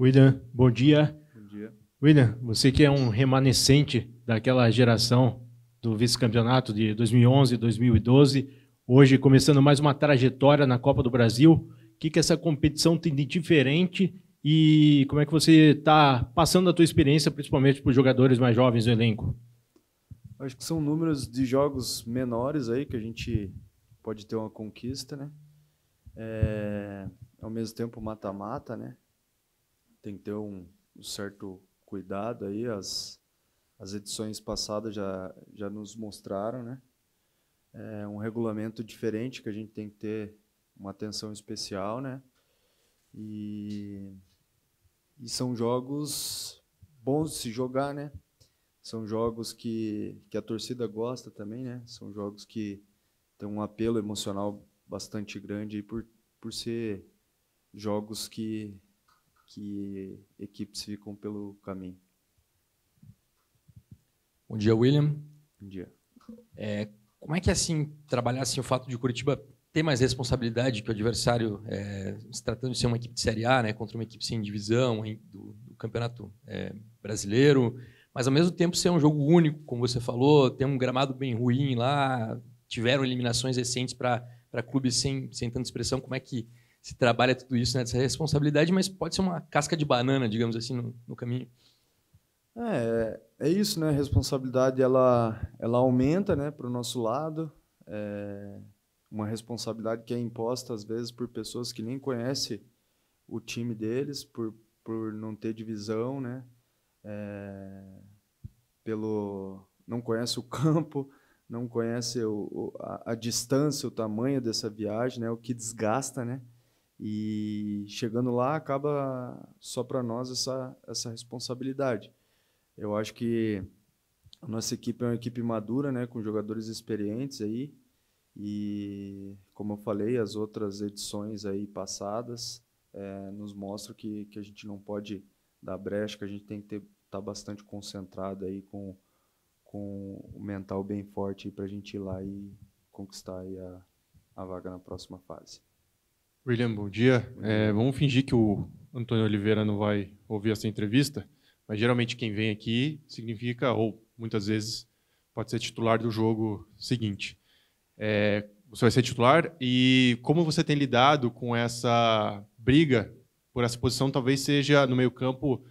William, bom dia. Bom dia. William, você que é um remanescente daquela geração do vice-campeonato de 2011 2012, hoje começando mais uma trajetória na Copa do Brasil. O que, que essa competição tem de diferente e como é que você está passando a tua experiência, principalmente para os jogadores mais jovens do elenco? Acho que são números de jogos menores aí que a gente pode ter uma conquista, né? É, ao mesmo tempo mata-mata, né? tem que ter um, um certo cuidado aí. As, as edições passadas já, já nos mostraram, né? É um regulamento diferente que a gente tem que ter uma atenção especial, né? E, e são jogos bons de se jogar, né? São jogos que, que a torcida gosta também, né? São jogos que tem um apelo emocional bastante grande por, por ser jogos que que equipes ficam pelo caminho. Bom dia, William. Bom dia. É, como é que é, assim trabalhar assim, o fato de Curitiba ter mais responsabilidade que o adversário, é, se tratando de ser uma equipe de Série A, né, contra uma equipe sem divisão do, do, Campeonato é, Brasileiro, mas ao mesmo tempo ser um jogo único, como você falou, ter um gramado bem ruim lá, tiveram eliminações recentes para clubes sem, sem tanta expressão, como é que se trabalha tudo isso, né, responsabilidade, mas pode ser uma casca de banana, digamos assim, no, no caminho. É, é, é isso, né? A responsabilidade ela, ela aumenta, né, para o nosso lado. É uma responsabilidade que é imposta às vezes por pessoas que nem conhecem o time deles, por, por não ter divisão, né? É, pelo não conhece o campo, não conhece o, a, a, distância, o tamanho dessa viagem, né? O que desgasta, né? E chegando lá, acaba só para nós essa, essa responsabilidade. Eu acho que a nossa equipe é uma equipe madura, né, com jogadores experientes aí. E, como eu falei, as outras edições aí passadas é, nos mostram que, que a gente não pode dar brecha, que a gente tem que estar tá bastante concentrado aí com, com o mental bem forte para a gente ir lá e conquistar aí a, a vaga na próxima fase. William, bom dia. É, vamos fingir que o Antônio Oliveira não vai ouvir essa entrevista, mas geralmente quem vem aqui significa, ou muitas vezes, pode ser titular do jogo seguinte. É, você vai ser titular e como você tem lidado com essa briga por essa posição, talvez seja no meio-campo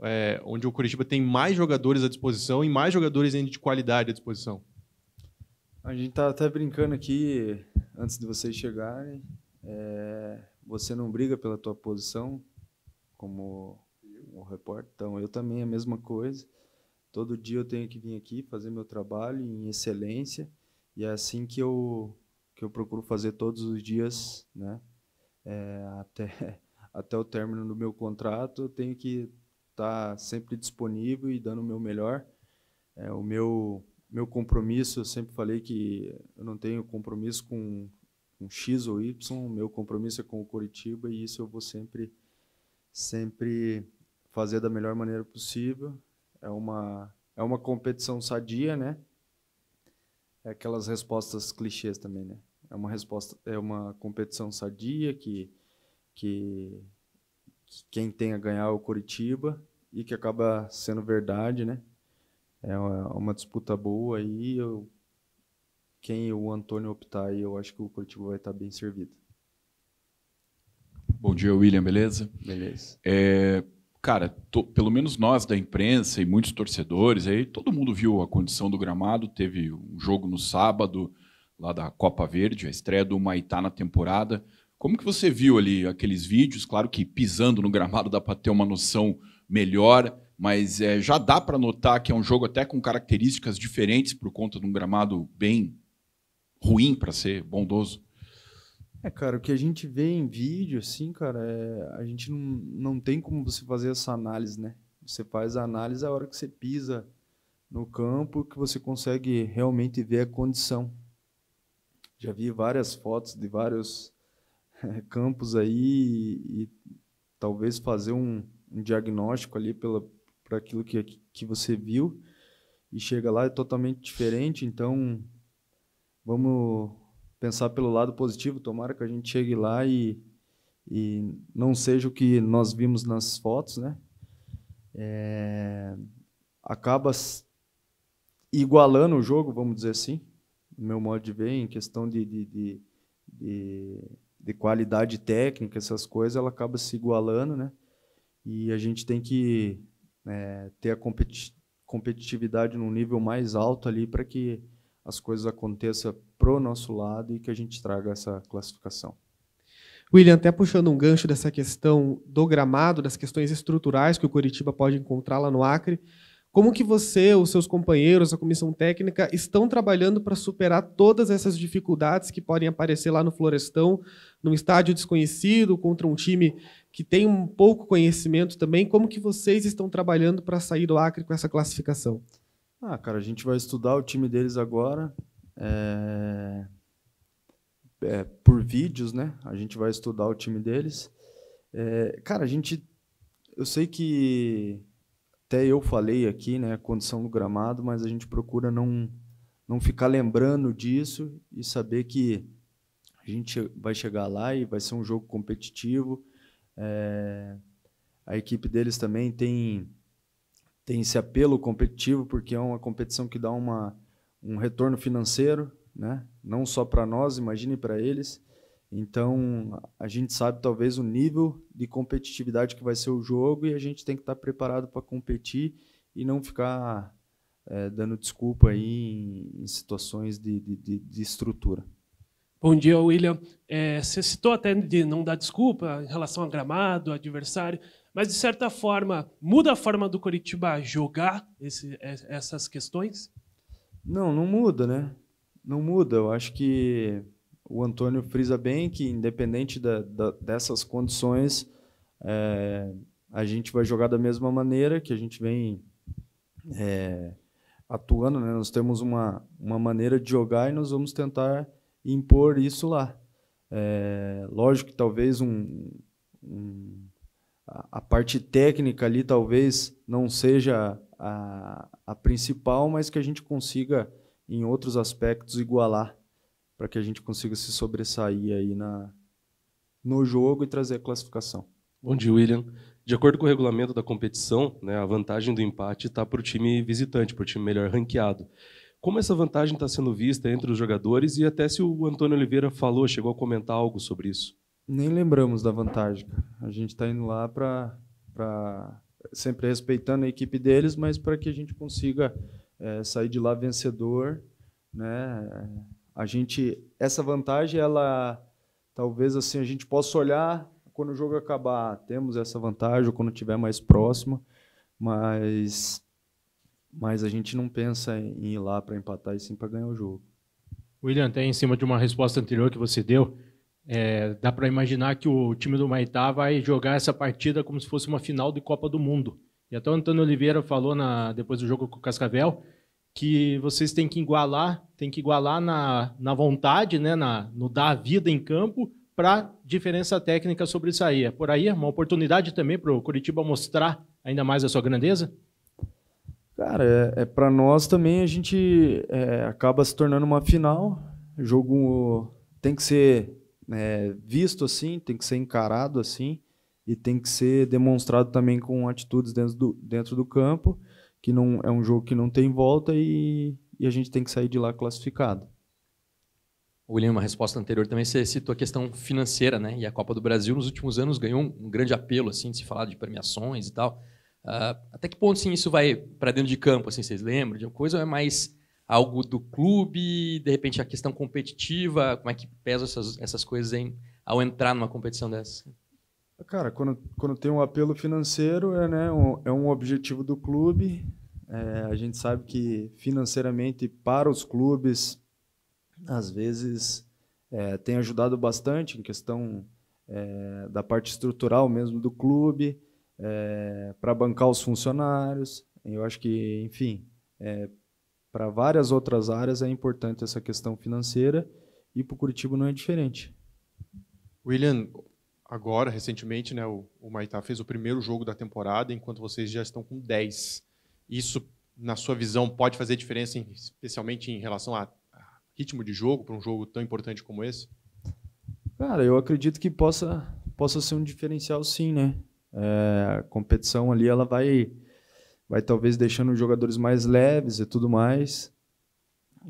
é, onde o Curitiba tem mais jogadores à disposição e mais jogadores ainda de qualidade à disposição. A gente tá até brincando aqui antes de vocês chegarem é, você não briga pela tua posição como um repórter, então eu também a mesma coisa. Todo dia eu tenho que vir aqui fazer meu trabalho em excelência e é assim que eu que eu procuro fazer todos os dias, né? É, até até o término do meu contrato, eu tenho que estar tá sempre disponível e dando o meu melhor. É, o meu meu compromisso, eu sempre falei que eu não tenho compromisso com com X ou Y, meu compromisso é com o Curitiba e isso eu vou sempre, sempre fazer da melhor maneira possível. É uma, é uma competição sadia, né? É aquelas respostas clichês também, né? É uma resposta, é uma competição sadia que, que, que quem tem a ganhar é o Curitiba e que acaba sendo verdade, né? É uma, é disputa boa aí, eu quem o Antônio optar, eu acho que o Curitiba vai estar bem servido. Bom dia, William, beleza? Beleza. É, cara, pelo menos nós da imprensa e muitos torcedores, aí todo mundo viu a condição do gramado, teve um jogo no sábado, lá da Copa Verde, a estreia do Maitá na temporada. Como que você viu ali aqueles vídeos? Claro que pisando no gramado dá para ter uma noção melhor, mas é, já dá para notar que é um jogo até com características diferentes por conta de um gramado bem ruim para ser bondoso? É, cara, o que a gente vê em vídeo, assim, cara, é, a gente não, não tem como você fazer essa análise, né? Você faz a análise a hora que você pisa no campo, que você consegue realmente ver a condição. Já vi várias fotos de vários é, campos aí e, e, talvez fazer um, um diagnóstico ali para aquilo que, que você viu e chega lá é totalmente diferente, então vamos pensar pelo lado positivo. Tomara que a gente chegue lá e, e não seja o que nós vimos nas fotos, né? É, acaba igualando o jogo, vamos dizer assim, no meu modo de ver, em questão de, de, de, de, de qualidade técnica, essas coisas, ela acaba se igualando, né? E a gente tem que é, ter a competi competitividade num nível mais alto ali para que as coisas aconteçam pro nosso lado e que a gente traga essa classificação. William, até puxando um gancho dessa questão do gramado, das questões estruturais que o Curitiba pode encontrar lá no Acre, como que você, os seus companheiros, a comissão técnica estão trabalhando para superar todas essas dificuldades que podem aparecer lá no Florestão, num estádio desconhecido, contra um time que tem um pouco conhecimento também? Como que vocês estão trabalhando para sair do Acre com essa classificação? Ah, cara, a gente vai estudar o time deles agora é... É, por vídeos, né? A gente vai estudar o time deles. É, cara, a gente. Eu sei que até eu falei aqui, né? A condição do gramado, mas a gente procura não, não ficar lembrando disso e saber que a gente vai chegar lá e vai ser um jogo competitivo. É, a equipe deles também tem tem esse apelo competitivo, porque é uma competição que dá uma, um retorno financeiro, né? não só para nós, imagine para eles. Então, a gente sabe talvez o nível de competitividade que vai ser o jogo e a gente tem que estar tá preparado para competir e não ficar é, dando desculpa aí em, em situações de, de, de, estrutura. Bom dia, William. É, você citou até de não dar desculpa em relação a gramado, adversário. Mas, de certa forma, muda a forma do Coritiba jogar esse, é, essas questões? Não, não muda, né? Não muda. Eu acho que o Antônio frisa bem que, independente da, da, dessas condições, é, a gente vai jogar da mesma maneira que a gente vem é, atuando. Né? Nós temos uma, uma maneira de jogar e nós vamos tentar impor isso lá. É, lógico que talvez um, um a, parte técnica ali talvez não seja a, a principal, mas que a gente consiga, em outros aspectos, igualar para que a gente consiga se sobressair aí na, no jogo e trazer a classificação. Bom dia, William. De acordo com o regulamento da competição, né, a vantagem do empate está para o time visitante, para o time melhor ranqueado. Como essa vantagem está sendo vista entre os jogadores e até se o Antônio Oliveira falou, chegou a comentar algo sobre isso? nem lembramos da vantagem. A gente está indo lá para sempre respeitando a equipe deles, mas para que a gente consiga é, sair de lá vencedor, né? A gente essa vantagem ela talvez assim a gente possa olhar quando o jogo acabar ah, temos essa vantagem ou quando tiver mais próximo, mas mas a gente não pensa em ir lá para empatar e sim para ganhar o jogo. William, até em cima de uma resposta anterior que você deu, é, dá para imaginar que o time do Maitá vai jogar essa partida como se fosse uma final de Copa do Mundo. E até o Antônio Oliveira falou na, depois do jogo com o Cascavel que vocês têm que igualar, tem que igualar na, na vontade, né, na, no dar a vida em campo para diferença técnica sobressair. É por aí uma oportunidade também para o Curitiba mostrar ainda mais a sua grandeza? Cara, é, é para nós também a gente é, acaba se tornando uma final. O jogo tem que ser é, visto assim, tem que ser encarado assim e tem que ser demonstrado também com atitudes dentro do, dentro do campo, que não é um jogo que não tem volta e, e a gente tem que sair de lá classificado. William, uma resposta anterior também você citou a questão financeira, né? E a Copa do Brasil nos últimos anos ganhou um, grande apelo, assim, de se falar de premiações e tal. Uh, até que ponto, sim, isso vai para dentro de campo, assim, vocês lembram de alguma coisa ou é mais algo do clube, de repente a questão competitiva, como é que pesam essas, essas coisas em, ao entrar numa competição dessa? Cara, quando, quando tem um apelo financeiro, é, né, um, é um objetivo do clube. É, a gente sabe que financeiramente, para os clubes, às vezes é, tem ajudado bastante em questão é, da parte estrutural mesmo do clube, é, para bancar os funcionários. Eu acho que, enfim, é, para várias outras áreas é importante essa questão financeira e para o Curitiba não é diferente. William, agora, recentemente, né, o, o Maitá fez o primeiro jogo da temporada, enquanto vocês já estão com 10. Isso, na sua visão, pode fazer diferença, em, especialmente em relação a, a ritmo de jogo, para um jogo tão importante como esse? Cara, eu acredito que possa, possa ser um diferencial, sim, né? É, a competição ali, ela vai vai talvez deixando os jogadores mais leves e tudo mais.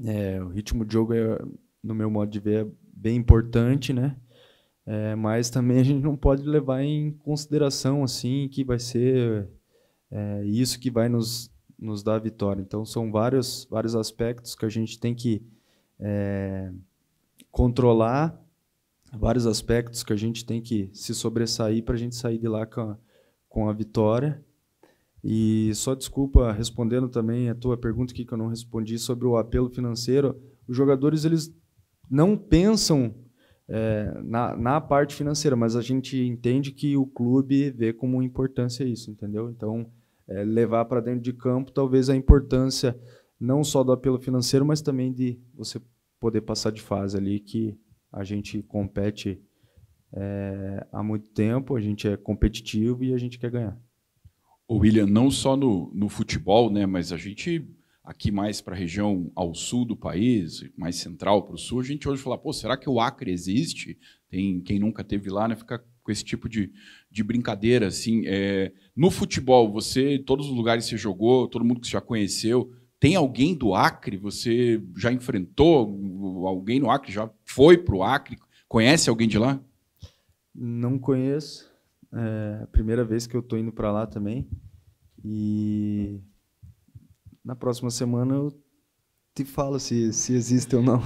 É, o ritmo de jogo, é, no meu modo de ver, é bem importante, né? É, mas também a gente não pode levar em consideração assim que vai ser é, isso que vai nos, nos dar a vitória. Então são vários, vários aspectos que a gente tem que é, controlar, vários aspectos que a gente tem que se sobressair para a gente sair de lá com a, com a vitória. E só desculpa, respondendo também a tua pergunta que eu não respondi sobre o apelo financeiro, os jogadores eles não pensam é, na, na parte financeira, mas a gente entende que o clube vê como importância isso, entendeu? Então, é, levar para dentro de campo talvez a importância não só do apelo financeiro, mas também de você poder passar de fase ali, que a gente compete é, há muito tempo, a gente é competitivo e a gente quer ganhar. O William, não só no, no futebol, né, mas a gente aqui mais para a região ao sul do país, mais central para o sul, a gente hoje fala, pô, será que o Acre existe? Tem quem nunca teve lá, né? Fica com esse tipo de, de brincadeira, assim. É, no futebol, você, todos os lugares que você jogou, todo mundo que você já conheceu, tem alguém do Acre? Você já enfrentou alguém no Acre? Já foi para o Acre? Conhece alguém de lá? Não conheço. É a primeira vez que eu estou indo para lá também. E na próxima semana eu te falo se, se existe ou não.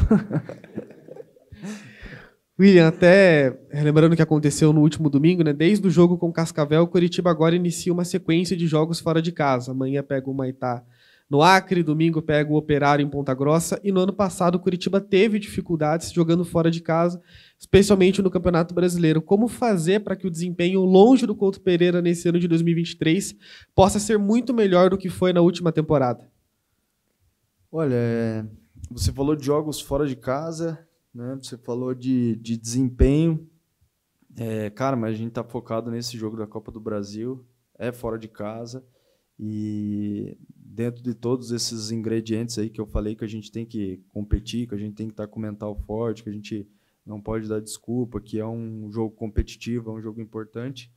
William, até lembrando o que aconteceu no último domingo, né? Desde o jogo com Cascavel, o Curitiba agora inicia uma sequência de jogos fora de casa. Amanhã pega o Maitá no Acre, domingo pega o Operário em Ponta Grossa e no ano passado o Curitiba teve dificuldades jogando fora de casa especialmente no Campeonato Brasileiro. Como fazer para que o desempenho longe do Couto Pereira nesse ano de 2023 possa ser muito melhor do que foi na última temporada? Olha, é, você falou de jogos fora de casa, né? Você falou de, de desempenho. É, cara, mas a gente está focado nesse jogo da Copa do Brasil, é fora de casa e dentro de todos esses ingredientes aí que eu falei que a gente tem que competir, que a gente tem que estar tá com o mental forte, que a gente não pode dar desculpa, que é um jogo competitivo, é um jogo importante.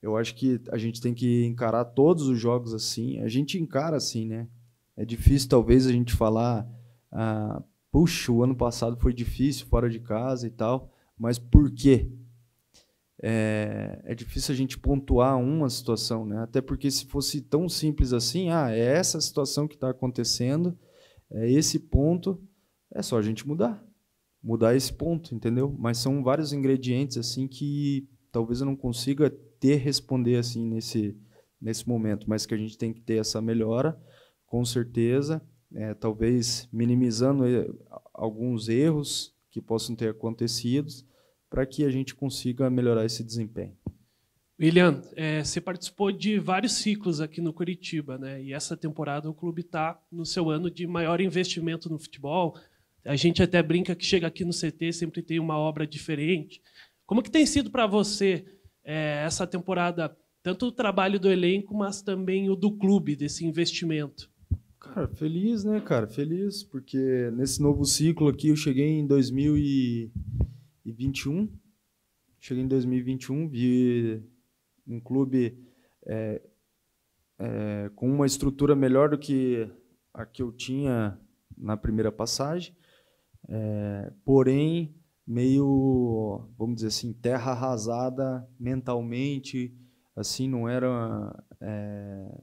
Eu acho que a gente tem que encarar todos os jogos assim. A gente encara assim, né? É difícil, talvez, a gente falar, ah, puxa, o ano passado foi difícil, fora de casa e tal, mas por quê? É, é, difícil a gente pontuar uma situação, né? Até porque se fosse tão simples assim, ah, é essa situação que está acontecendo, é esse ponto, é só a gente mudar mudar esse ponto, entendeu? Mas são vários ingredientes assim que talvez eu não consiga ter responder assim nesse nesse momento, mas que a gente tem que ter essa melhora, com certeza, é, talvez minimizando eh, alguns erros que possam ter acontecido, para que a gente consiga melhorar esse desempenho. William, é, você participou de vários ciclos aqui no Curitiba, né? E essa temporada o clube está no seu ano de maior investimento no futebol, a gente até brinca que chega aqui no CT sempre tem uma obra diferente. Como que tem sido para você é, essa temporada, tanto o trabalho do elenco, mas também o do clube, desse investimento? Cara, feliz, né, cara? Feliz, porque nesse novo ciclo aqui eu cheguei em 2021. Cheguei em 2021, vi um clube é, é, com uma estrutura melhor do que a que eu tinha na primeira passagem é, porém meio, vamos dizer assim, terra arrasada mentalmente, assim, não era é,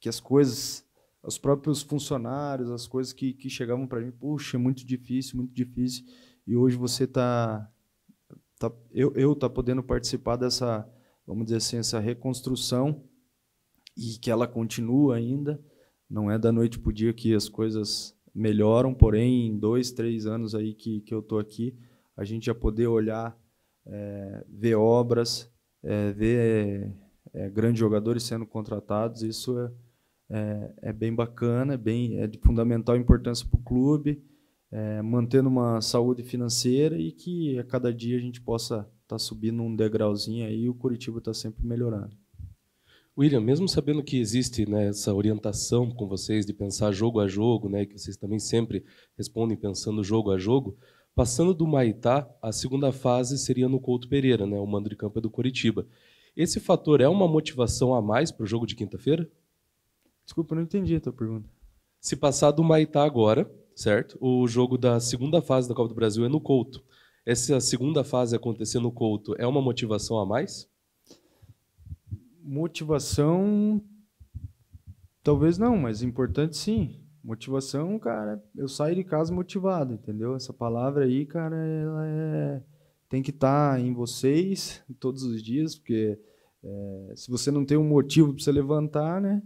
que as coisas, os próprios funcionários, as coisas que, que chegavam para mim, puxa, é muito difícil, muito difícil, e hoje você está, tá, eu, eu tá podendo participar dessa, vamos dizer assim, essa reconstrução, e que ela continua ainda, não é da noite para o dia que as coisas melhoram, porém, em dois, três anos aí que, que eu estou aqui, a gente já poder olhar, é, ver obras, é, ver é, grandes jogadores sendo contratados, isso é, é, é, bem bacana, é, bem, é de fundamental importância para o clube, mantendo uma saúde financeira e que a cada dia a gente possa estar tá subindo um degrauzinho aí e o Curitiba está sempre melhorando. William, mesmo sabendo que existe né, essa orientação com vocês de pensar jogo a jogo, né, que vocês também sempre respondem pensando jogo a jogo, passando do Maitá, a segunda fase seria no Couto Pereira, né, o mando de campo é do Coritiba. Esse fator é uma motivação a mais para o jogo de quinta-feira? Desculpa, não entendi a tua pergunta. Se passar do Maitá agora, certo? O jogo da segunda fase da Copa do Brasil é no Couto. Essa segunda fase acontecer no Couto é uma motivação a mais? Motivação, talvez não, mas importante sim. Motivação, cara, eu saio de casa motivado, entendeu? Essa palavra aí, cara, ela é... tem que estar tá em vocês todos os dias, porque é, se você não tem um motivo para se levantar, né?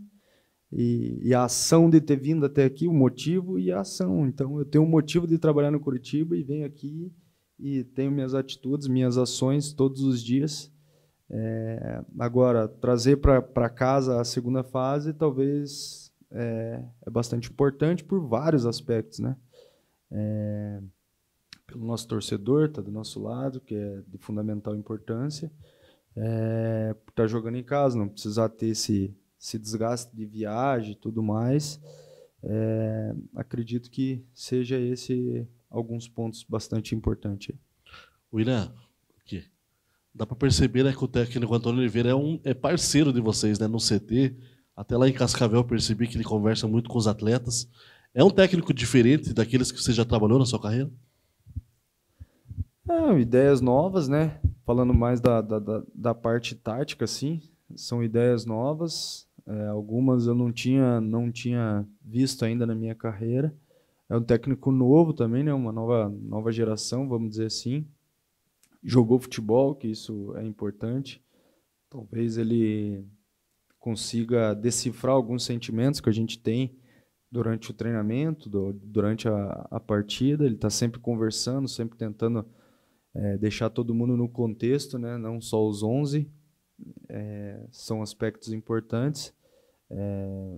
E, e, a ação de ter vindo até aqui, o motivo e a ação. Então, eu tenho um motivo de trabalhar no Curitiba e venho aqui e tenho minhas atitudes, minhas ações todos os dias é, agora, trazer para casa a segunda fase talvez é, é, bastante importante por vários aspectos, né? É, pelo nosso torcedor, está do nosso lado, que é de fundamental importância. É, tá jogando em casa, não precisar ter esse, esse desgaste de viagem e tudo mais. É, acredito que seja esse alguns pontos bastante importantes. William, Dá para perceber né, que o técnico Antônio Oliveira é, um, é parceiro de vocês né, no CT. Até lá em Cascavel eu percebi que ele conversa muito com os atletas. É um técnico diferente daqueles que você já trabalhou na sua carreira? Ah, ideias novas, né? Falando mais da, da, da, parte tática, sim. são ideias novas. É, algumas eu não tinha, não tinha visto ainda na minha carreira. É um técnico novo também, né? Uma nova, nova geração, vamos dizer assim jogou futebol, que isso é importante. Talvez ele consiga decifrar alguns sentimentos que a gente tem durante o treinamento, do, durante a, a, partida. Ele está sempre conversando, sempre tentando é, deixar todo mundo no contexto, né? não só os 11. É, são aspectos importantes. É,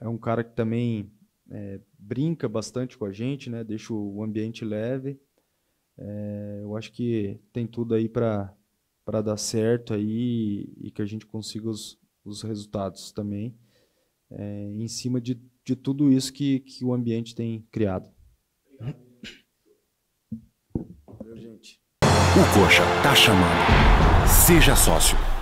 é, um cara que também é, brinca bastante com a gente, né? deixa o ambiente leve. É, eu acho que tem tudo aí para dar certo aí e que a gente consiga os, os resultados também é, em cima de, de tudo isso que, que o ambiente tem criado. Obrigado, gente. O Coxa tá chamando. Seja sócio.